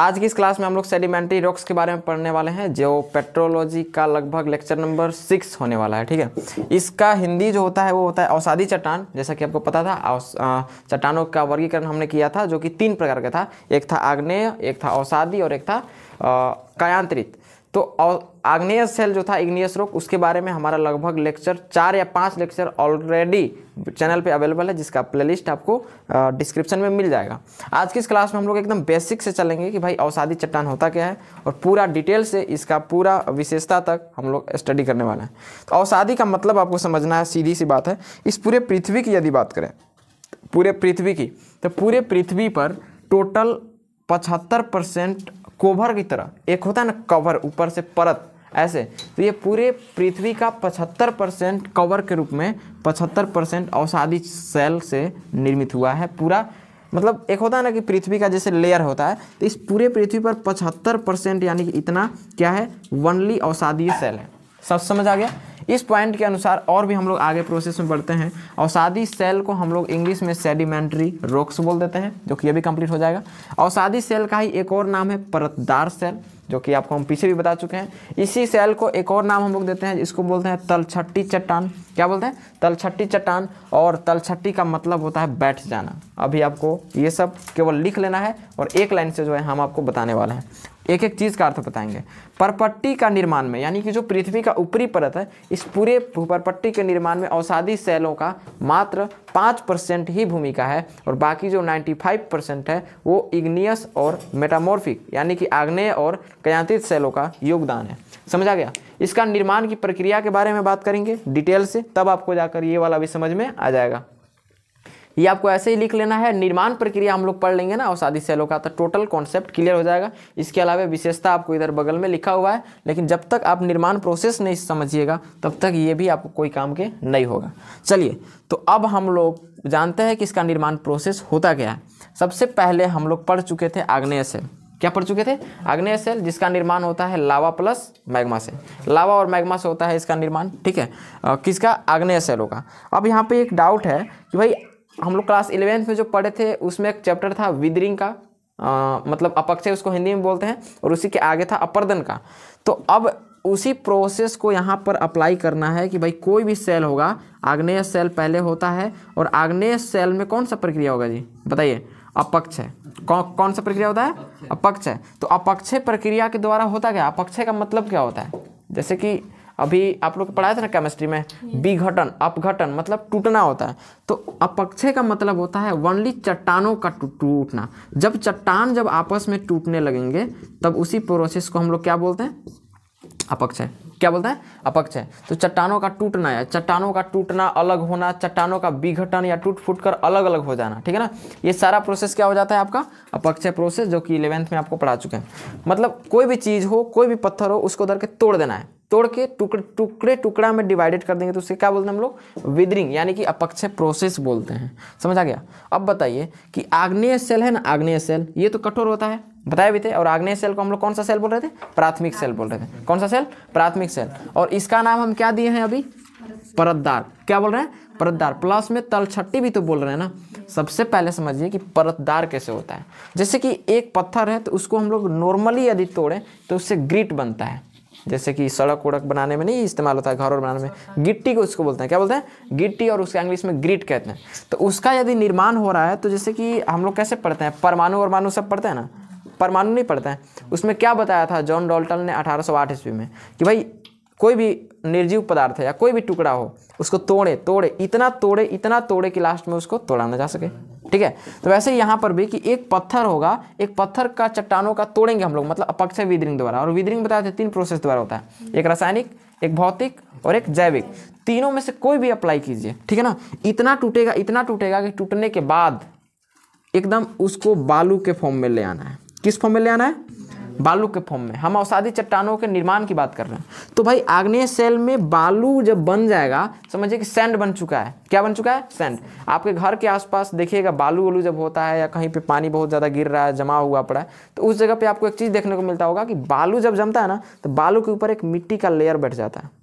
आज की इस क्लास में हम लोग सेडिमेंट्री रॉक्स के बारे में पढ़ने वाले हैं जो पेट्रोलॉजी का लगभग लेक्चर नंबर सिक्स होने वाला है ठीक है इसका हिंदी जो होता है वो होता है औसादी चट्टान जैसा कि आपको पता था चट्टानों का वर्गीकरण हमने किया था जो कि तीन प्रकार का था एक था आग्नेय एक था औसादी और एक था कायांत्रित तो आग्नेयस सेल जो था इग्नियस रोग उसके बारे में हमारा लगभग लेक्चर चार या पांच लेक्चर ऑलरेडी चैनल पे अवेलेबल है जिसका प्लेलिस्ट आपको डिस्क्रिप्शन में मिल जाएगा आज की इस क्लास में हम लोग एकदम बेसिक से चलेंगे कि भाई अवसादी चट्टान होता क्या है और पूरा डिटेल से इसका पूरा विशेषता तक हम लोग स्टडी करने वाले हैं तो अवसादी का मतलब आपको समझना है सीधी सी बात है इस पूरे पृथ्वी की यदि बात करें पूरे पृथ्वी की तो पूरे पृथ्वी पर टोटल पचहत्तर परसेंट कोभर की तरह एक होता है ना कवर ऊपर से परत ऐसे तो ये पूरे पृथ्वी का 75 परसेंट कवर के रूप में 75 परसेंट औषादी सेल से निर्मित हुआ है पूरा मतलब एक होता है ना कि पृथ्वी का जैसे लेयर होता है तो इस पूरे पृथ्वी पर 75 परसेंट यानी कि इतना क्या है वनली अवसादीय सेल है सब समझ आ गया इस पॉइंट के अनुसार और भी हम लोग आगे प्रोसेस में बढ़ते हैं औसादी सेल को हम लोग इंग्लिश में सेडिमेंट्री रॉक्स बोल देते हैं जो कि ये भी कंप्लीट हो जाएगा औसादी सेल का ही एक और नाम है परतदार सेल जो कि आपको हम पीछे भी बता चुके हैं इसी सेल को एक और नाम हम लोग देते हैं इसको बोलते हैं तलछट्टी चट्टान क्या बोलते हैं तलछट्टी चट्टान और तलछट्टी का मतलब होता है बैठ जाना अभी आपको ये सब केवल लिख लेना है और एक लाइन से जो है हम आपको बताने वाले हैं एक एक चीज़ का अर्थ बताएंगे परपट्टी का निर्माण में यानी कि जो पृथ्वी का ऊपरी परत है इस पूरे परपट्टी के निर्माण में औषाधि सेलों का मात्र पाँच परसेंट ही भूमिका है और बाकी जो नाइन्टी फाइव परसेंट है वो इग्नियस और मेटामोर्फिक यानी कि आग्नेय और कयांतित सेलों का योगदान है समझा गया इसका निर्माण की प्रक्रिया के बारे में बात करेंगे डिटेल से तब आपको जाकर ये वाला भी समझ में आ जाएगा ये आपको ऐसे ही लिख लेना है निर्माण प्रक्रिया हम लोग पढ़ लेंगे ना अवसादी सेलों का तो टोटल कॉन्सेप्ट क्लियर हो जाएगा इसके अलावा विशेषता आपको इधर बगल में लिखा हुआ है लेकिन जब तक आप निर्माण प्रोसेस नहीं समझिएगा तब तक ये भी आपको कोई काम के नहीं होगा चलिए तो अब हम लोग जानते हैं कि इसका निर्माण प्रोसेस होता क्या है सबसे पहले हम लोग पढ़ चुके थे आग्नेय सेल क्या पढ़ चुके थे आग्नेय सेल जिसका निर्माण होता है लावा प्लस मैग्मा से लावा और मैग्मा से होता है इसका निर्माण ठीक है किसका आग्नेय सेलों का अब यहाँ पे एक डाउट है कि भाई हम लोग क्लास इलेवेंथ में जो पढ़े थे उसमें एक चैप्टर था विदरिंग का आ, मतलब अपक्षय उसको हिंदी में बोलते हैं और उसी के आगे था अपर्दन का तो अब उसी प्रोसेस को यहाँ पर अप्लाई करना है कि भाई कोई भी सेल होगा आग्नेय सेल पहले होता है और आग्नेय सेल में कौन सा प्रक्रिया होगा जी बताइए अपक्षय कौ, कौन सा प्रक्रिया होता है अपक्षय तो अपक्षय प्रक्रिया के द्वारा होता क्या अपक्षय का मतलब क्या होता है जैसे कि अभी आप लोग पढ़ाए थे ना केमिस्ट्री में विघटन अपघटन मतलब टूटना होता है तो अपक्षय का मतलब होता है वनली चट्टानों का टूटना जब चट्टान जब आपस में टूटने लगेंगे तब उसी प्रोसेस को हम लोग क्या बोलते हैं अपक्ष है क्या बोलते हैं अपक्ष है तो चट्टानों का टूटना है चट्टानों का टूटना अलग होना चट्टानों का विघटन या टूट फूट कर अलग अलग हो जाना ठीक है ना ये सारा प्रोसेस क्या हो जाता है आपका अपक्षय प्रोसेस जो कि इलेवेंथ में आपको पढ़ा चुके हैं मतलब कोई भी चीज़ हो कोई भी पत्थर हो उसको उधर के तोड़ देना है तोड़ के टुकड़े टुकड़े टुकड़ा में डिवाइडेड कर देंगे तो उसे क्या बोलते हैं हम लोग विदरिंग यानी कि अपक्षय प्रोसेस बोलते हैं समझ आ गया अब बताइए कि आग्नेय सेल है ना आग्नेय सेल ये तो कठोर होता है बताया भी थे और आग्नेय सेल को हम लोग कौन सा सेल बोल रहे थे प्राथमिक सेल बोल रहे थे कौन सा सेल प्राथमिक सेल और इसका नाम हम क्या दिए हैं अभी परतदार क्या बोल रहे हैं परतदार प्लस में तलछट्टी भी तो बोल रहे हैं ना सबसे पहले समझिए कि परतदार कैसे होता है जैसे कि एक पत्थर है तो उसको हम लोग नॉर्मली यदि तोड़ें तो उससे ग्रिट बनता है जैसे कि सड़क उड़क बनाने में नहीं इस्तेमाल होता है घर और बनाने में गिट्टी को उसको बोलते हैं क्या बोलते हैं गिट्टी और उसके इंग्लिश में ग्रिट कहते हैं तो उसका यदि निर्माण हो रहा है तो जैसे कि हम लोग कैसे पढ़ते हैं परमाणु वरमाणु सब पढ़ते हैं ना परमाणु नहीं पड़ता है उसमें क्या बताया था जॉन डॉल्टन ने अठारह ईस्वी में कि भाई कोई भी निर्जीव पदार्थ है या कोई भी टुकड़ा हो उसको तोड़े तोड़े इतना तोड़े इतना तोड़े कि लास्ट में उसको तोड़ा ना जा सके ठीक है तो वैसे यहाँ पर भी कि एक पत्थर होगा एक पत्थर का चट्टानों का तोड़ेंगे हम लोग मतलब अपक्षय विदरिंग द्वारा और विदरिंग बताया था तीन प्रोसेस द्वारा होता है एक रासायनिक एक भौतिक और एक जैविक तीनों में से कोई भी अप्लाई कीजिए ठीक है ना इतना टूटेगा इतना टूटेगा कि टूटने के बाद एकदम उसको बालू के फॉर्म में ले आना है किस फॉर्म में ले आना है बालू के फॉर्म में हम अवसादी चट्टानों के निर्माण की बात कर रहे हैं तो भाई आग्नेय सेल में बालू जब बन जाएगा समझिए कि सैंड बन चुका है क्या बन चुका है सैंड आपके घर के आसपास देखिएगा बालू वालू जब होता है या कहीं पे पानी बहुत ज़्यादा गिर रहा है जमा हुआ पड़ा है तो उस जगह पे आपको एक चीज़ देखने को मिलता होगा कि बालू जब जमता है ना तो बालू के ऊपर एक मिट्टी का लेयर बैठ जाता है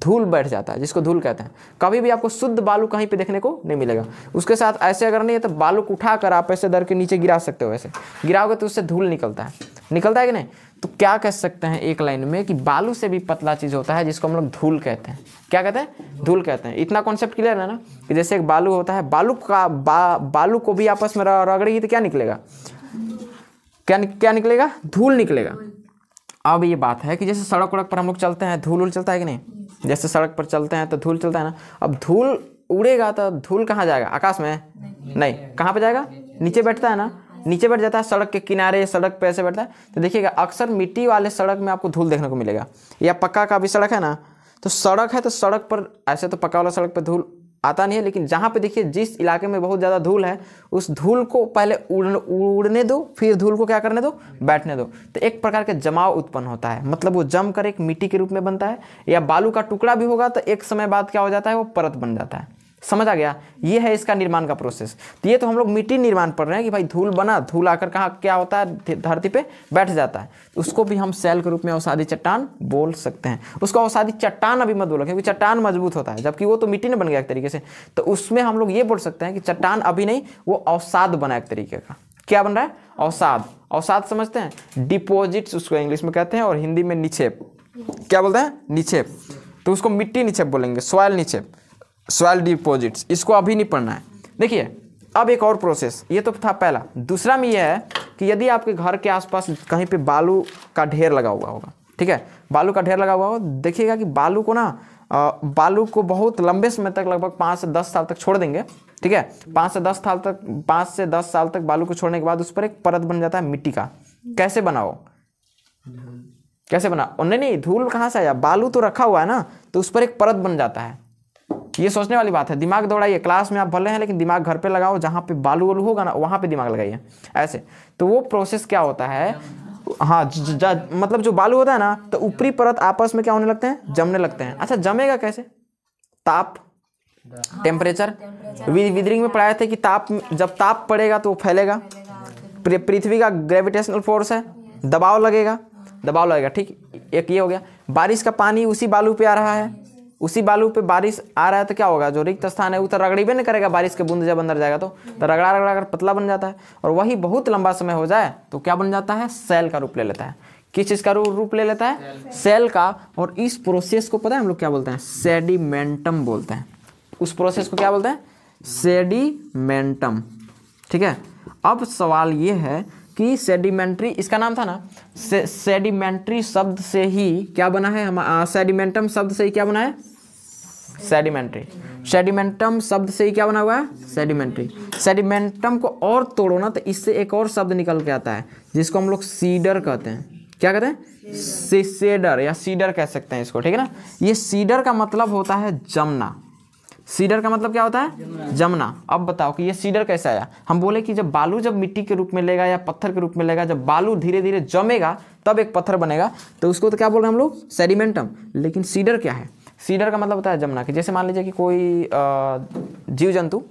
धूल बैठ जाता है जिसको धूल कहते हैं कभी भी आपको शुद्ध बालू कहीं पे देखने को नहीं मिलेगा उसके साथ ऐसे अगर नहीं है तो बालू को उठा कर आप ऐसे दर के नीचे गिरा सकते हो वैसे गिराओगे तो उससे धूल निकलता है निकलता है कि नहीं तो क्या कह सकते हैं एक लाइन में कि बालू से भी पतला चीज़ होता है जिसको हम लोग धूल कहते हैं क्या कहते हैं धूल कहते हैं इतना कॉन्सेप्ट क्लियर है ना कि जैसे एक बालू होता है बालू का बा, बालू को भी आपस में रगड़ेगी तो क्या निकलेगा क्या क्या निकलेगा धूल निकलेगा अब ये बात है कि जैसे सड़क वड़क पर हम लोग चलते हैं धूल उल चलता है कि नहीं जैसे सड़क पर चलते हैं तो धूल चलता है ना अब धूल उड़ेगा तो धूल कहाँ जाएगा आकाश में नहीं, नहीं। कहाँ पर जाएगा नीचे बैठता है ना नीचे बैठ जाता है सड़क के किनारे सड़क पे ऐसे बैठता है तो देखिएगा अक्सर मिट्टी वाले सड़क में आपको धूल देखने को मिलेगा या पक्का का भी सड़क है ना तो सड़क है तो सड़क पर ऐसे तो पक्का वाला सड़क पर धूल आता नहीं है लेकिन जहाँ पे देखिए जिस इलाके में बहुत ज़्यादा धूल है उस धूल को पहले उड़ उड़ने दो फिर धूल को क्या करने दो बैठने दो तो एक प्रकार के जमाव उत्पन्न होता है मतलब वो जम कर एक मिट्टी के रूप में बनता है या बालू का टुकड़ा भी होगा तो एक समय बाद क्या हो जाता है वो परत बन जाता है समझ आ गया ये है इसका निर्माण का प्रोसेस तो ये तो हम लोग मिट्टी निर्माण पढ़ रहे हैं कि भाई धूल बना धूल आकर कहाँ क्या होता है धरती पे बैठ जाता है उसको भी हम सेल के रूप में अवसादी चट्टान बोल सकते हैं उसको अवसादी चट्टान अभी मत बोलो क्योंकि चट्टान मजबूत होता है जबकि वो तो मिट्टी ने बन गया एक तरीके से तो उसमें हम लोग ये बोल सकते हैं कि चट्टान अभी नहीं वो अवसाद बना एक तरीके का क्या बन रहा है अवसाद अवसाद समझते हैं डिपोजिट्स उसको इंग्लिश में कहते हैं और हिंदी में निक्षेप क्या बोलते हैं निक्षेप तो उसको मिट्टी निक्षेप बोलेंगे सॉयल निक्षेप सॉयल डिपोजिट्स इसको अभी नहीं पढ़ना है देखिए अब एक और प्रोसेस ये तो था पहला दूसरा में यह है कि यदि आपके घर के आसपास कहीं पे बालू का ढेर लगा हुआ होगा ठीक है बालू का ढेर लगा हुआ होगा देखिएगा कि बालू को ना बालू को बहुत लंबे समय तक लगभग पाँच से दस साल तक छोड़ देंगे ठीक है पाँच से दस साल तक पाँच से दस साल तक बालू को छोड़ने के बाद उस पर एक परत बन जाता है मिट्टी का कैसे बनाओ कैसे बना नहीं नहीं धूल कहाँ से आया बालू तो रखा हुआ है ना तो उस पर एक परत बन जाता है ये सोचने वाली बात है दिमाग दौड़ाइए क्लास में आप भले हैं लेकिन दिमाग घर पे लगाओ जहाँ पे बालू वालू होगा ना वहाँ पे दिमाग लगाइए ऐसे तो वो प्रोसेस क्या होता है हाँ ज, ज, ज, मतलब जो बालू होता है ना तो ऊपरी परत आपस में क्या होने लगते हैं जमने लगते हैं अच्छा जमेगा कैसे ताप टेम्परेचर विदरिंग में पढ़ाए थे कि ताप जब ताप पड़ेगा तो वो फैलेगा पृथ्वी का ग्रेविटेशनल फोर्स है दबाव लगेगा दबाव लगेगा ठीक एक ये हो गया बारिश का पानी उसी बालू पे आ रहा है उसी बालू पे बारिश आ रहा है तो क्या होगा जो रिक्त स्थान है वो तो रगड़ी भी नहीं करेगा बारिश के बूंद जब अंदर जाएगा तो, तो रगड़ा रगड़ा कर पतला बन जाता है और वही बहुत लंबा समय हो जाए तो क्या बन जाता है सेल का रूप ले लेता है किस चीज़ का रूप ले लेता है सेल, सेल का और इस प्रोसेस को पता है हम लोग क्या बोलते हैं सेडिमेंटम बोलते हैं उस प्रोसेस को क्या बोलते हैं सेडिमेंटम ठीक है अब सवाल ये है कि सेडिमेंट्री इसका नाम था ना से, सेडिमेंट्री शब्द से ही क्या बना है हम सेडिमेंटम शब्द से ही क्या बना है सेडिमेंट्री सेडिमेंटम शब्द से ही क्या बना हुआ है सेडिमेंट्री सेडिमेंटम को और तोड़ो ना तो इससे एक और शब्द निकल के आता है जिसको हम लोग सीडर कहते हैं क्या कहते हैं सीसेडर या सीडर कह सकते हैं इसको ठीक है ना ये सीडर का मतलब होता है जमना सीडर का मतलब क्या होता है जमना अब बताओ कि ये सीडर कैसे आया हम बोले कि जब बालू जब मिट्टी के रूप में लेगा या पत्थर के रूप में लेगा जब बालू धीरे धीरे जमेगा तब एक पत्थर बनेगा तो उसको तो क्या बोल रहे हैं हम लोग सेडिमेंटम लेकिन सीडर क्या है सीडर का मतलब होता है जमना कि जैसे मान लीजिए कि कोई जीव जंतु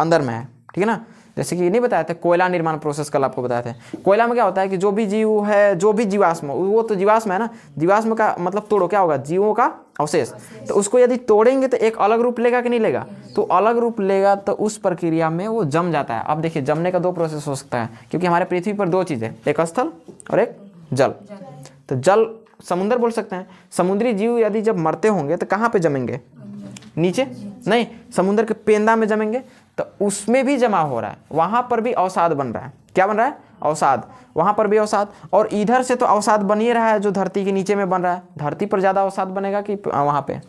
अंदर में है ठीक है ना जैसे कि ये नहीं बताया था कोयला निर्माण प्रोसेस कल आपको बताया था कोयला में क्या होता है कि जो भी जीव है जो भी जीवाश्म वो तो जीवाश्म है ना जीवाश्म का मतलब तोड़ो क्या होगा जीवों का अवशेष तो उसको यदि तोड़ेंगे तो एक अलग रूप लेगा कि नहीं लेगा तो अलग रूप लेगा तो उस प्रक्रिया में वो जम जाता है अब देखिए जमने का दो प्रोसेस हो सकता है क्योंकि हमारे पृथ्वी पर दो चीज़ें एक स्थल और एक जल तो जल समुद्र बोल सकते हैं समुद्री जीव यदि जब मरते होंगे तो कहाँ पे जमेंगे नीचे नहीं समुद्र के पेंदा में जमेंगे तो उसमें भी जमा हो रहा है वहाँ पर भी अवसाद बन रहा है क्या बन रहा है अवसाद वहाँ पर भी अवसाद और इधर से तो अवसाद बन ही रहा है जो धरती के नीचे में बन रहा है धरती पर ज़्यादा अवसाद बनेगा कि वहाँ पे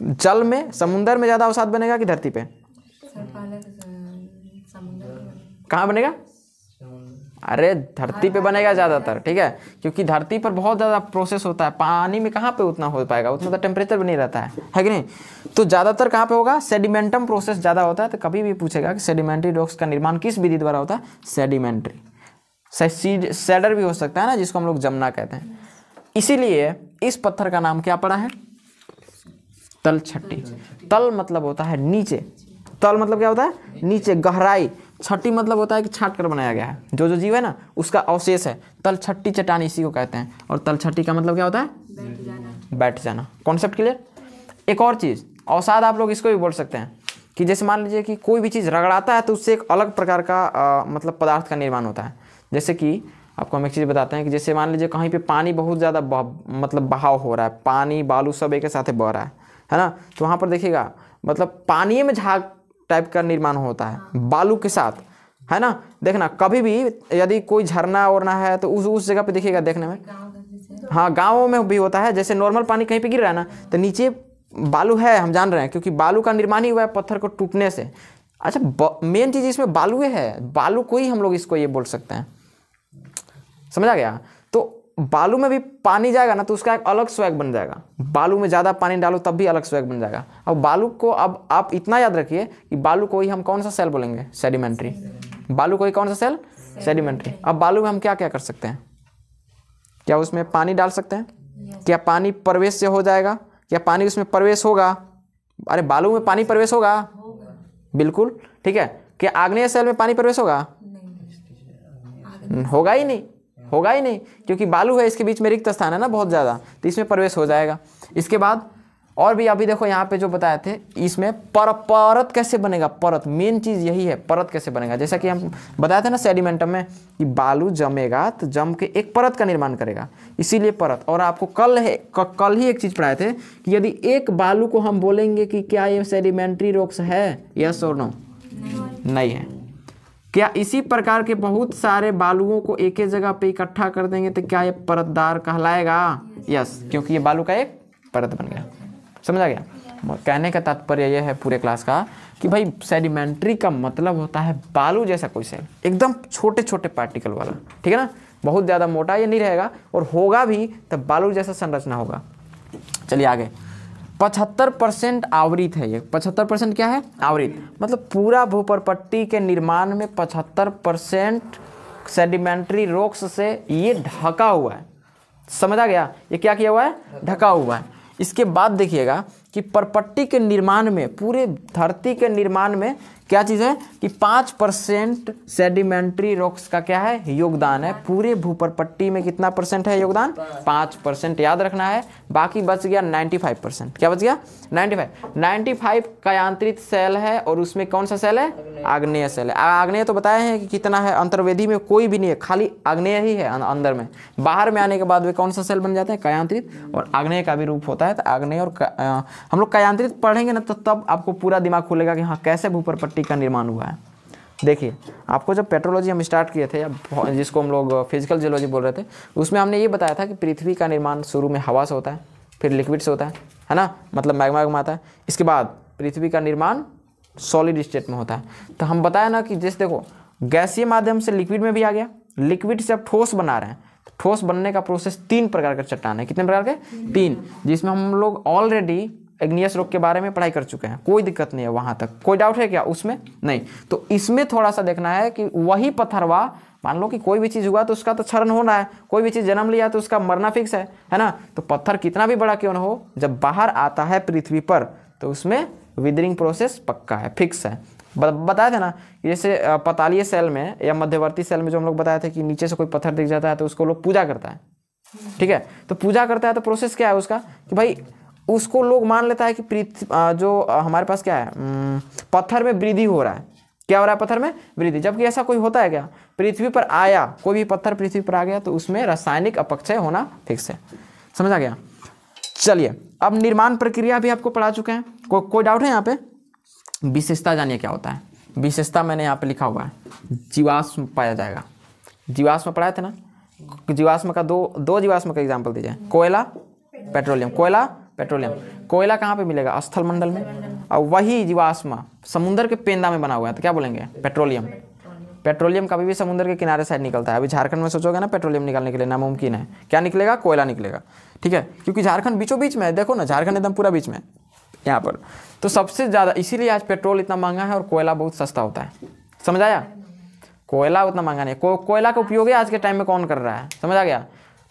जल में समुद्र में ज़्यादा अवसाद बनेगा कि धरती पे कहाँ बनेगा अरे धरती पे हाँ, बनेगा हाँ, ज़्यादातर हाँ। ठीक है क्योंकि धरती पर बहुत ज़्यादा प्रोसेस होता है पानी में कहाँ पे उतना हो पाएगा उतना तो टेम्परेचर भी नहीं रहता है है कि नहीं तो ज़्यादातर कहाँ पे होगा सेडिमेंटम प्रोसेस ज़्यादा होता है तो कभी भी पूछेगा कि सेडिमेंट्री रॉक्स का निर्माण किस विधि द्वारा होता है सेडिमेंट्री सेडर भी हो सकता है ना जिसको हम लोग जमना कहते हैं इसीलिए इस पत्थर का नाम क्या पड़ा है तल छट्टी तल मतलब होता है नीचे तल मतलब क्या होता है नीचे गहराई छट्टी मतलब होता है कि छाट कर बनाया गया है जो जो जीव है ना उसका अवशेष है तल छट्टी चट्टान इसी को कहते हैं और तल छट्टी का मतलब क्या होता है बैठ जाना बैठ जाना कॉन्सेप्ट क्लियर एक और चीज़ अवसाद आप लोग इसको भी बोल सकते हैं कि जैसे मान लीजिए कि कोई भी चीज़ रगड़ाता है तो उससे एक अलग प्रकार का आ, मतलब पदार्थ का निर्माण होता है जैसे कि आपको हम एक चीज़ बताते हैं कि जैसे मान लीजिए कहीं पे पानी बहुत ज़्यादा मतलब बहाव हो रहा है पानी बालू सब एक साथ बह रहा है है ना तो वहाँ पर देखिएगा मतलब पानी में झाग टाइप का निर्माण होता है हाँ। बालू के साथ है ना देखना कभी भी यदि कोई झरना वरना है तो उस उस जगह पे देखिएगा देखने में हाँ गाँव में भी होता है जैसे नॉर्मल पानी कहीं पे गिर रहा है ना तो नीचे बालू है हम जान रहे हैं क्योंकि बालू का निर्माण ही हुआ है पत्थर को टूटने से अच्छा मेन चीज़ इसमें बालू है बालू को ही हम लोग इसको ये बोल सकते हैं समझा गया बालू में भी पानी जाएगा ना तो उसका एक अलग स्वैग बन जाएगा बालू में ज़्यादा पानी डालो तब भी अलग स्वैग बन जाएगा अब बालू को अब आप इतना याद रखिए कि बालू को ही हम कौन सा सेल बोलेंगे सेडिमेंट्री बालू को ही कौन सा सेल सेडिमेंट्री अब बालू में हम क्या क्या कर सकते हैं क्या उसमें पानी डाल सकते हैं क्या पानी प्रवेश से हो जाएगा क्या पानी उसमें प्रवेश होगा अरे बालू में पानी प्रवेश होगा बिल्कुल ठीक है क्या आग्नेय सेल में पानी प्रवेश होगा होगा ही नहीं होगा ही नहीं क्योंकि बालू है इसके बीच में रिक्त स्थान है ना बहुत ज़्यादा तो इसमें प्रवेश हो जाएगा इसके बाद और भी अभी देखो यहाँ पे जो बताए थे इसमें पर परत कैसे बनेगा परत मेन चीज़ यही है परत कैसे बनेगा जैसा कि हम बताए थे ना सेडिमेंटम में कि बालू जमेगा तो जम के एक परत का निर्माण करेगा इसीलिए परत और आपको कल है क, कल ही एक चीज़ पढ़ाए थे कि यदि एक बालू को हम बोलेंगे कि क्या ये सेडिमेंट्री रोक्स है यस और नो नहीं है क्या इसी प्रकार के बहुत सारे बालुओं को एक ही जगह पे इकट्ठा कर देंगे तो क्या ये परतदार कहलाएगा यस क्योंकि ये बालू का एक परत बन गया समझा गया कहने का तात्पर्य यह है पूरे क्लास का कि भाई सेडिमेंट्री का मतलब होता है बालू जैसा कोई सेल एकदम छोटे छोटे पार्टिकल वाला ठीक है ना बहुत ज़्यादा मोटा ये नहीं रहेगा और होगा भी तब बालू जैसा संरचना होगा चलिए आगे पचहत्तर परसेंट आवृत है ये पचहत्तर परसेंट क्या है आवृत मतलब पूरा भूपरपट्टी के निर्माण में पचहत्तर परसेंट सेडिमेंट्री रोक्स से ये ढका हुआ है समझ आ गया ये क्या किया हुआ है ढका हुआ है इसके बाद देखिएगा कि परपट्टी के निर्माण में पूरे धरती के निर्माण में क्या चीज़ है कि पांच परसेंट सेडिमेंट्री रॉक्स का क्या है योगदान है पूरे भूपरपट्टी में कितना परसेंट है योगदान पांच परसेंट याद रखना है बाकी बच गया नाइन्टी फाइव परसेंट क्या बच गया नाइन्टी फाइव नाइन्टी फाइव का यांत्रित सेल है और उसमें कौन सा सेल है आग्नेय सेल है आग्नेय तो बताए हैं कि कितना है अंतर्वेदी में कोई भी नहीं है खाली आग्नेय ही है अं-, अंदर में बाहर में आने के बाद वे कौन सा सेल बन जाते हैं कयांत्रित और आग्नेय का भी रूप होता है तो आग्नेय और हम लोग कयांत्रित पढ़ेंगे ना तो तब आपको पूरा दिमाग खुलेगा कि हाँ कैसे भूपरपट्टी टॉपिक का निर्माण हुआ है देखिए आपको जब पेट्रोलॉजी हम स्टार्ट किए थे या हाँ, जिसको हम लोग फिजिकल जियोलॉजी बोल रहे थे उसमें हमने ये बताया था कि पृथ्वी का निर्माण शुरू में हवा से होता है फिर लिक्विड से होता है है ना मतलब मैग्मा मैग्मा आता है इसके बाद पृथ्वी का निर्माण सॉलिड स्टेट में होता है तो हम बताया ना कि जैसे देखो गैसीय माध्यम से लिक्विड में भी आ गया लिक्विड से अब ठोस बना रहे हैं तो ठोस बनने का प्रोसेस तीन प्रकार का चट्टान है कितने प्रकार के तीन जिसमें हम लोग ऑलरेडी एग्नियस रोग के बारे में पढ़ाई कर चुके हैं कोई दिक्कत नहीं है वहां तक कोई डाउट है क्या उसमें नहीं तो इसमें थोड़ा सा देखना है कि वही पथरवा मान लो कि कोई भी चीज़ हुआ तो उसका तो क्षरण होना है कोई भी चीज़ जन्म लिया तो उसका मरना फिक्स है है ना तो पत्थर कितना भी बड़ा क्यों ना हो जब बाहर आता है पृथ्वी पर तो उसमें विदरिंग प्रोसेस पक्का है फिक्स है बताया था ना कि जैसे पतालीय सेल में या मध्यवर्ती सेल में जो हम लोग बताए थे कि नीचे से कोई पत्थर दिख जाता है तो उसको लोग पूजा करता है ठीक है तो पूजा करता है तो प्रोसेस क्या है उसका कि भाई उसको लोग मान लेता है कि पृथ्वी जो हमारे पास क्या है पत्थर में वृद्धि हो रहा है क्या हो रहा है पत्थर में वृद्धि जबकि ऐसा कोई होता है क्या पृथ्वी पर आया कोई भी पत्थर पृथ्वी पर आ गया तो उसमें रासायनिक अपक्षय होना फिक्स है समझ आ गया चलिए अब निर्माण प्रक्रिया भी आपको पढ़ा चुके हैं को, कोई डाउट है यहाँ पे विशेषता जानिए क्या होता है विशेषता मैंने यहाँ पे लिखा हुआ है जीवाश्म पाया जाएगा जीवाश्म पढ़ाए थे ना जीवाश्म का दो दो जीवाश्म का एग्जाम्पल दीजिए कोयला पेट्रोलियम कोयला पेट्रोलियम कोयला कहाँ पे मिलेगा अस्थल मंडल में और वही जीवाश्म समुद्र के पेंदा में बना हुआ है तो क्या बोलेंगे पेट्रोलियम पेट्रोलियम कभी भी समुद्र के किनारे साइड निकलता है अभी झारखंड में सोचोगे ना पेट्रोलियम निकालने के लिए नामुमकिन है क्या निकलेगा कोयला निकलेगा ठीक है क्योंकि झारखंड बीचों बीच में है देखो ना झारखंड एकदम पूरा बीच में यहाँ पर तो सबसे ज़्यादा इसीलिए आज पेट्रोल इतना महंगा है और कोयला बहुत सस्ता होता है समझ आया कोयला उतना महंगा नहीं को, कोयला का उपयोग आज के टाइम में कौन कर रहा है समझ आ गया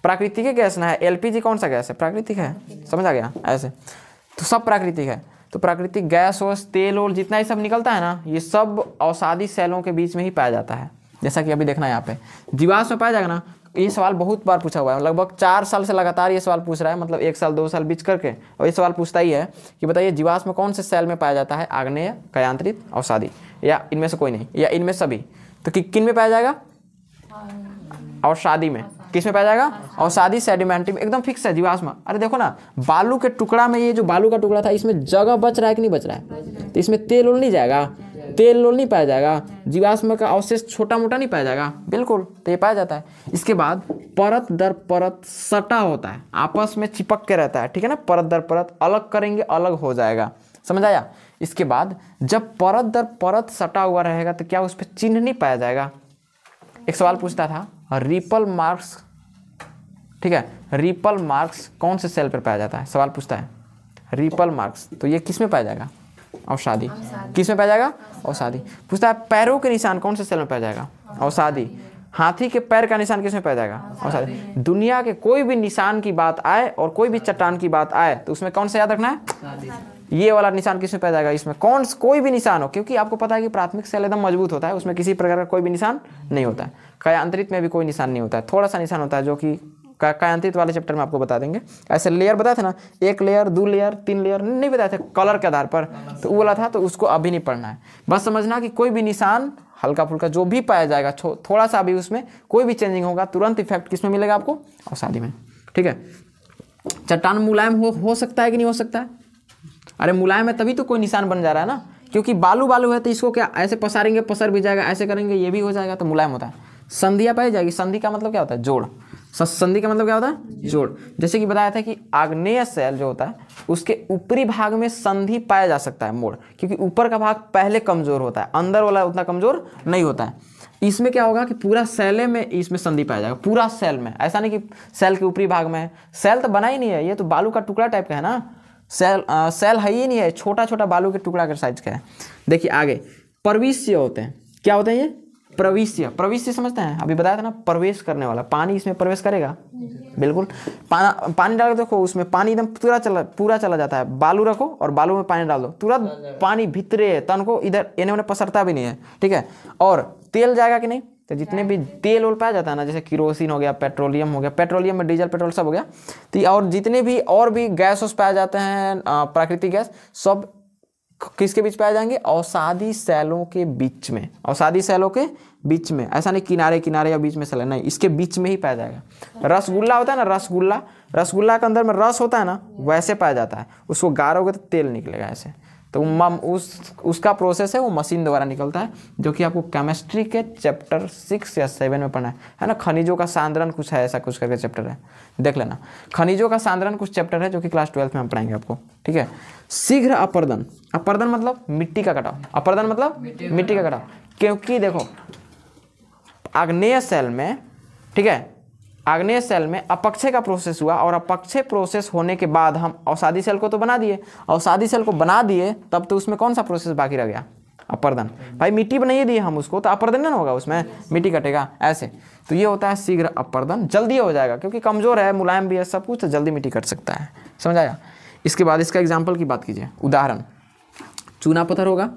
प्राकृतिक गैस ना है एलपीजी कौन सा गैस है प्राकृतिक है समझ आ गया ऐसे तो सब प्राकृतिक है तो प्राकृतिक गैस वोस तेल और जितना ये सब निकलता है ना ये सब अवसादी सेलों के बीच में ही पाया जाता है जैसा कि अभी देखना है यहाँ पे जीवाश में पाया जाएगा ना ये सवाल बहुत बार पूछा हुआ है लगभग चार साल से लगातार ये सवाल पूछ रहा है मतलब एक साल दो साल बीच करके और ये सवाल पूछता ही है कि बताइए जीवाश में कौन से सेल में पाया जाता है आग्नेय कयांत्रित अवसादी या इनमें से कोई नहीं या इनमें सभी तो किन में पाया जाएगा और शादी में किस में पाया जाएगा अवसादी अच्छा। सेडिमेंट्री में एकदम फिक्स है जीवाश्म अरे देखो ना बालू के टुकड़ा में ये जो बालू का टुकड़ा था इसमें जगह बच रहा है कि नहीं बच रहा है तो इसमें तेल उल नहीं जाएगा तेल लोल नहीं पाया जाएगा जीवाश्म का अवशेष छोटा मोटा नहीं पाया जाएगा बिल्कुल तो ये पाया जाता है इसके बाद परत दर परत सटा होता है आपस में चिपक के रहता है ठीक है ना परत दर परत अलग करेंगे अलग हो जाएगा समझ आया इसके बाद जब परत दर परत सटा हुआ रहेगा तो क्या उस पर चिन्ह नहीं पाया जाएगा एक सवाल पूछता था रिपल मार्क्स ठीक है रिपल मार्क्स कौन से सेल पर पाया जाता है सवाल पूछता है रिपल मार्क्स तो ये किस में पाया जाएगा अवसादी किस में पाया जाएगा अवसादी पूछता है पैरों के निशान कौन से सेल में पाया जाएगा अवसादी हाथी के पैर का निशान किस में पाया जाएगा अवसादी दुनिया के कोई भी निशान की बात आए और कोई भी चट्टान की बात आए तो उसमें कौन सा याद रखना है ये वाला निशान किसमें पाया जाएगा इसमें कौन कोई भी निशान हो क्योंकि आपको पता है कि प्राथमिक सेल एकदम मजबूत होता है उसमें किसी प्रकार का कोई भी निशान नहीं होता है कयांतरित में भी कोई निशान नहीं होता है थोड़ा सा निशान होता है जो कि कायांतरित वाले चैप्टर में आपको बता देंगे ऐसे लेयर बताए थे ना एक लेयर दो लेयर तीन लेयर नहीं बताए थे कलर के आधार पर तो वो वाला था तो उसको अभी नहीं पढ़ना है बस समझना कि कोई भी निशान हल्का फुल्का जो भी पाया जाएगा थोड़ा सा अभी उसमें कोई भी चेंजिंग होगा तुरंत इफेक्ट किसमें मिलेगा आपको शादी में ठीक है चट्टान मुलायम हो हो सकता है कि नहीं हो सकता है अरे मुलायम है तभी तो कोई निशान बन जा रहा है ना क्योंकि बालू बालू है तो इसको क्या ऐसे पसारेंगे पसर भी जाएगा ऐसे करेंगे ये भी हो जाएगा तो मुलायम होता है संधिया पाई जाएगी संधि का मतलब क्या होता है जोड़ संधि का मतलब क्या होता है जोड़ जैसे कि बताया था कि आग्नेय सेल जो होता है उसके ऊपरी भाग में संधि पाया जा सकता है मोड़ क्योंकि ऊपर का भाग पहले कमजोर होता है अंदर वाला उतना कमजोर नहीं होता है इसमें क्या होगा कि पूरा शैले में इसमें संधि पाया जाएगा पूरा सेल में ऐसा नहीं कि सेल के ऊपरी भाग में है सेल तो बना ही नहीं है ये तो बालू का टुकड़ा टाइप का है ना सेल आ, सेल है ही नहीं है छोटा छोटा बालू के टुकड़ा का साइज का है देखिए आगे प्रविष्य होते हैं क्या होते हैं ये प्रविष्य प्रविष्य समझते हैं अभी बताया था ना प्रवेश करने वाला पानी इसमें प्रवेश करेगा बिल्कुल पाना पानी डाल के देखो उसमें पानी एकदम पूरा चला पूरा चला जाता है बालू रखो और बालू में पानी डाल दो तुरंत पानी भीतरे तन को इधर इन्हें उन्हें पसरता भी नहीं है ठीक है और तेल जाएगा कि नहीं तो जितने भी तेल उल पाया जाता है ना जैसे किरोसिन हो गया पेट्रोलियम हो गया पेट्रोलियम में डीजल पेट्रोल सब हो गया तो और जितने भी और भी गैस उस पाए जाते हैं प्राकृतिक गैस सब किसके बीच पाए जाएंगे औसादी सैलों के बीच में औसादी सैलों के बीच में ऐसा नहीं किनारे किनारे या बीच में सैल नहीं इसके बीच में ही पाया जाएगा रसगुल्ला होता है ना रसगुल्ला रसगुल्ला के अंदर में रस होता है ना वैसे पाया जाता है उसको गारोगे तो तेल निकलेगा ऐसे तो उस उसका प्रोसेस है वो मशीन द्वारा निकलता है जो कि आपको केमिस्ट्री के चैप्टर सिक्स या सेवन में पढ़ना है है ना खनिजों का सांद्रण कुछ है ऐसा कुछ करके चैप्टर है देख लेना खनिजों का सांद्रण कुछ चैप्टर है जो कि क्लास ट्वेल्थ में हम पढ़ाएंगे आपको ठीक है शीघ्र अपर्दन अपर्दन मतलब मिट्टी का कटाव अपर्दन मतलब मिट्टी का कटाव क्योंकि देखो आग्नेय सेल में ठीक है आग्नेय सेल में अपक्षय का प्रोसेस हुआ और अपक्षय प्रोसेस होने के बाद हम औषादी सेल को तो बना दिए औषादी सेल को बना दिए तब तो उसमें कौन सा प्रोसेस बाकी रह गया अपर्दन भाई मिट्टी बनाइए दिए हम उसको तो अपर्दन होगा उसमें मिट्टी कटेगा ऐसे तो ये होता है शीघ्र अपर्दन जल्दी हो जाएगा क्योंकि कमज़ोर है मुलायम भी है सब कुछ तो जल्दी मिट्टी कट सकता है समझ आया इसके बाद इसका एग्जाम्पल की बात कीजिए उदाहरण चूना पत्थर होगा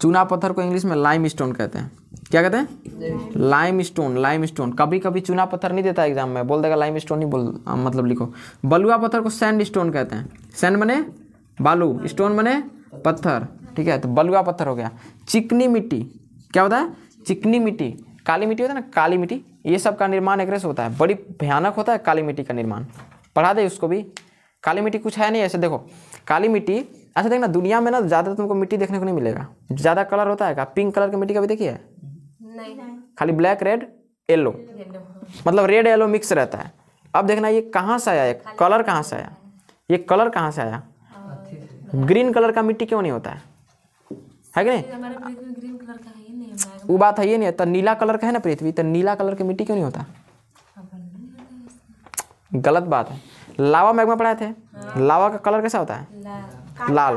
चूना पत्थर को इंग्लिश में लाइम स्टोन कहते हैं क्या कहते हैं लाइम स्टोन लाइम स्टोन कभी कभी चूना पत्थर नहीं देता एग्जाम में बोल देगा लाइम स्टोन ही बोल आ, मतलब लिखो बलुआ पत्थर को सैंड स्टोन कहते हैं सैंड बने बालू स्टोन बने पत्थर ठीक है तो बलुआ पत्थर हो गया चिकनी मिट्टी क्या होता है चिकनी मिट्टी काली मिट्टी होता है ना काली मिट्टी ये सब का निर्माण एक होता है बड़ी भयानक होता है काली मिट्टी का निर्माण पढ़ा दे उसको भी काली मिट्टी कुछ है नहीं ऐसे देखो काली मिट्टी अच्छा देखना दुनिया में ना ज़्यादा तुमको मिट्टी देखने को नहीं मिलेगा ज़्यादा कलर होता है क्या पिंक कलर की मिट्टी कभी देखी है नहीं खाली ब्लैक रेड येलो मतलब रेड येलो मिक्स रहता है अब देखना ये कहाँ से आया कलर कहाँ से आया ये कलर कहाँ से आया ग्रीन कलर का मिट्टी क्यों नहीं होता है है कि नहीं वो बात है ये नहीं तो नीला कलर का है ना पृथ्वी तो नीला कलर की मिट्टी क्यों नहीं होता गलत बात है लावा मैग्मा पढ़ाए थे हाँ। लावा का कलर कैसा होता है ला, लाल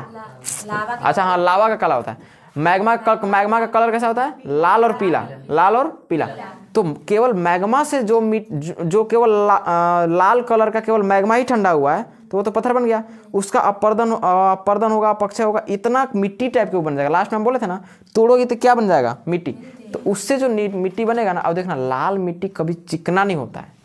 अच्छा हाँ लावा का कलर होता है मैग्मा का मैग्मा का कलर कैसा होता है लाल और पीला लाल और पीला तो केवल मैग्मा से जो मिट जो केवल ला, आ, लाल कलर का केवल मैग्मा ही ठंडा हुआ है तो वो तो पत्थर बन गया उसका अपर्दन अपर्दन होगा अपक्षय होगा इतना मिट्टी टाइप के वो बन जाएगा लास्ट में हम बोले थे ना तोड़ोगे तो क्या बन जाएगा मिट्टी तो उससे जो मिट्टी बनेगा ना अब देखना लाल मिट्टी कभी चिकना नहीं होता है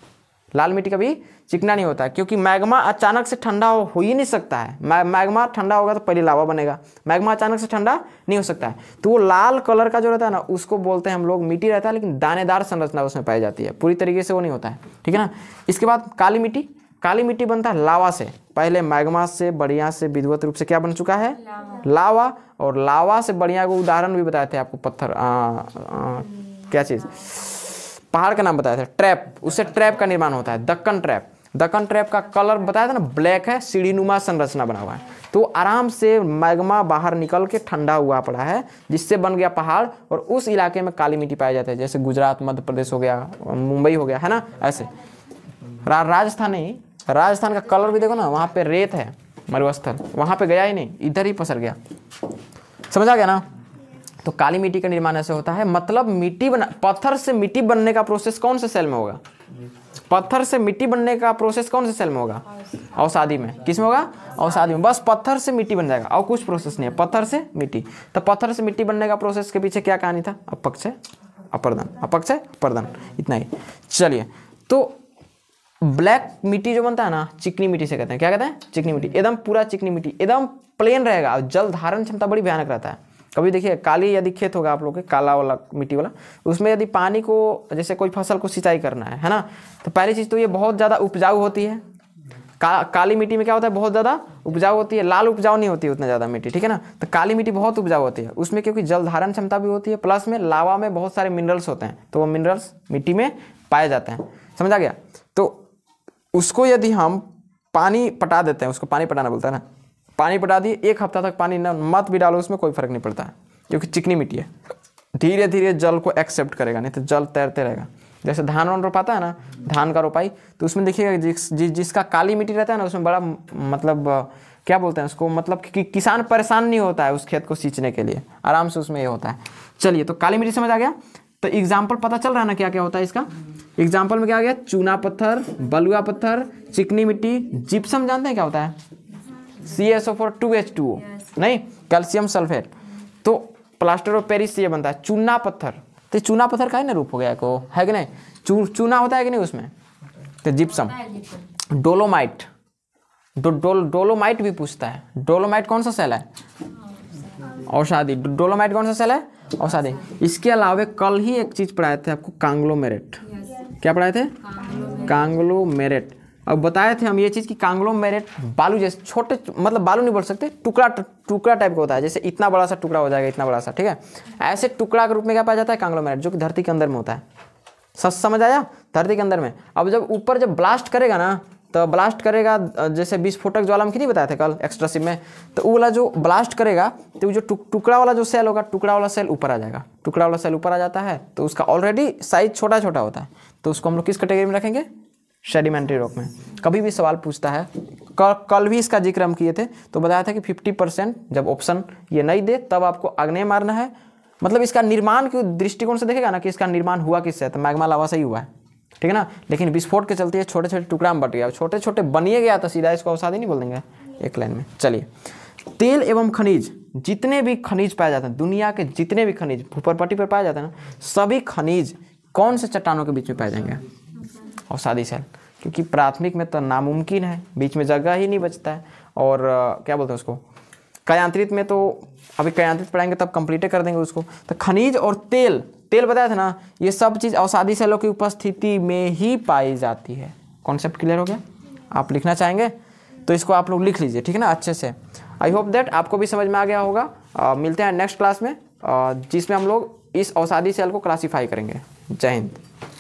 लाल मिट्टी कभी चिकना नहीं होता क्योंकि मैग्मा अचानक से ठंडा हो, हो ही नहीं सकता है मैग्मा ठंडा होगा तो पहले लावा बनेगा मैग्मा अचानक से ठंडा नहीं हो सकता है तो वो लाल कलर का जो रहता है ना उसको बोलते हैं हम लोग मिट्टी रहता है लेकिन दानेदार संरचना उसमें पाई जाती है पूरी तरीके से वो नहीं होता है ठीक है ना इसके बाद काली मिट्टी काली मिट्टी बनता है लावा से पहले मैग्मा से बढ़िया से विधिवत रूप से क्या बन चुका है लावा और लावा से बढ़िया को उदाहरण भी बताए थे आपको पत्थर क्या चीज़ पहाड़ का नाम बताया था ट्रैप उससे ट्रैप का निर्माण होता है दक्कन ट्रैप दक्कन ट्रैप का कलर बताया था ना ब्लैक है सीढ़ीनुमा संरचना बना हुआ है तो आराम से मैग्मा बाहर निकल के ठंडा हुआ पड़ा है जिससे बन गया पहाड़ और उस इलाके में काली मिट्टी पाई जाती है जैसे गुजरात मध्य प्रदेश हो गया मुंबई हो गया है ना ऐसे रा, राजस्थान नहीं राजस्थान का कलर भी देखो ना वहाँ पे रेत है मरुस्थल वहाँ पे गया ही नहीं इधर ही पसर गया समझ आ गया ना तो काली मिट्टी का निर्माण ऐसे होता है मतलब मिट्टी बना पत्थर से मिट्टी बनने का प्रोसेस कौन से सेल में होगा पत्थर से मिट्टी बनने का प्रोसेस कौन से सेल में होगा औसादी में किस में होगा औसादी में बस पत्थर से मिट्टी बन जाएगा और कुछ प्रोसेस नहीं है पत्थर से मिट्टी तो पत्थर से मिट्टी बनने का प्रोसेस के पीछे क्या कहानी था अपक्ष अपरदन अपक्ष अपरदन इतना ही चलिए तो ब्लैक मिट्टी जो बनता है ना चिकनी मिट्टी से कहते हैं क्या कहते हैं चिकनी मिट्टी एकदम पूरा चिकनी मिट्टी एकदम प्लेन रहेगा जल धारण क्षमता बड़ी भयानक रहता है कभी देखिए काली यदि खेत होगा आप लोग के काला वाला मिट्टी वाला उसमें यदि पानी को जैसे कोई फसल को सिंचाई करना है है ना तो पहली चीज़ तो ये बहुत ज़्यादा उपजाऊ होती है का, काली मिट्टी में क्या होता है बहुत ज़्यादा उपजाऊ होती है लाल उपजाऊ नहीं होती है उतना ज़्यादा मिट्टी ठीक है ना तो काली मिट्टी बहुत उपजाऊ होती है उसमें क्योंकि जल धारण क्षमता भी होती है प्लस में लावा में बहुत सारे मिनरल्स होते हैं तो वो मिनरल्स मिट्टी में पाए जाते हैं समझा गया तो उसको यदि हम पानी पटा देते हैं उसको पानी पटाना बोलता है ना पानी पटा दिए एक हफ्ता तक पानी न मत भी डालो उसमें कोई फर्क नहीं पड़ता है क्योंकि चिकनी मिट्टी है धीरे धीरे जल को एक्सेप्ट करेगा नहीं तो जल तैरते रहेगा जैसे धान वन रोपाता है ना धान का रोपाई तो उसमें देखिएगा जिस जि, जिसका काली मिट्टी रहता है ना उसमें बड़ा मतलब क्या बोलते हैं उसको मतलब कि, कि किसान परेशान नहीं होता है उस खेत को सींचने के लिए आराम से उसमें ये होता है चलिए तो काली मिट्टी समझ आ गया तो एग्जाम्पल पता चल रहा है ना क्या क्या होता है इसका एग्जाम्पल में क्या आ गया चूना पत्थर बलुआ पत्थर चिकनी मिट्टी जिप्सम जानते हैं क्या होता है C S O four two H two O नहीं कैल्शियम सल्फेट तो प्लास्टर ऑफ पेरिस ये बनता है चूना पत्थर तो चूना पत्थर का है ना रूप हो गया को है कि नहीं चू, चूना होता है कि नहीं उसमें तो जिप्सम डोलोमाइट डो, डो, डोलोमाइट भी पूछता है डोलोमाइट कौन सा सेल है औषादी डोलोमाइट कौन सा सेल है औषादी इसके अलावा कल ही एक चीज़ पढ़ाए थे आपको कांग्लोमेरेट क्या पढ़ाए थे कांग्लोमेरेट अब बताए थे हम ये चीज़ कि कांग्लोमेरेट बालू जैसे छोटे मतलब बालू नहीं बोल सकते टुकड़ा टुकड़ा टाइप का होता है जैसे इतना बड़ा सा टुकड़ा हो जाएगा इतना बड़ा सा ठीक है ऐसे टुकड़ा के रूप में क्या पाया जाता है कांग्लोमेरेट जो कि धरती के अंदर में होता है सच समझ आया धरती के अंदर में अब जब ऊपर जब ब्लास्ट करेगा ना तो ब्लास्ट करेगा जैसे बीस विस्फोटक ज्वालामुखी नहीं बताया था कल एक्स्ट्रा सिम में तो वो वाला जो ब्लास्ट करेगा तो जो टुकड़ा वाला जो सेल होगा टुकड़ा वाला सेल ऊपर आ जाएगा टुकड़ा वाला सेल ऊपर आ जाता है तो उसका ऑलरेडी साइज छोटा छोटा होता है तो उसको हम लोग किस कैटेगरी में रखेंगे सेडिमेंट्री रॉक में कभी भी सवाल पूछता है कल भी इसका जिक्र हम किए थे तो बताया था कि 50 परसेंट जब ऑप्शन ये नहीं दे तब आपको अग्नय मारना है मतलब इसका निर्माण के दृष्टिकोण से देखेगा ना कि इसका निर्माण हुआ किससे तो मैगमा लावा से ही हुआ है ठीक है ना लेकिन विस्फोट के चलते ये छोटे छोटे टुकड़ा में बट गया छोटे छोटे बनिए गया तो सीधा इसको अवसादी नहीं बोल देंगे एक लाइन में चलिए तेल एवं खनिज जितने भी खनिज पाए जाते हैं दुनिया के जितने भी खनिज भूपरपट्टी पर पाए जाते हैं ना सभी खनिज कौन से चट्टानों के बीच में पाए जाएंगे और शादी सेल क्योंकि प्राथमिक में तो नामुमकिन है बीच में जगह ही नहीं बचता है और क्या बोलते हैं उसको कयांत्रित में तो अभी कयांत्रित पढ़ाएंगे तब कंप्लीट कर देंगे उसको तो खनिज और तेल तेल बताया था ना ये सब चीज़ अवसादी सेलों की उपस्थिति में ही पाई जाती है कॉन्सेप्ट क्लियर हो गया आप लिखना चाहेंगे तो इसको आप लोग लिख लीजिए ठीक है ना अच्छे से आई होप दैट आपको भी समझ में आ गया होगा आ, मिलते हैं नेक्स्ट क्लास में जिसमें हम लोग इस अवसादी सेल को क्लासीफाई करेंगे जय हिंद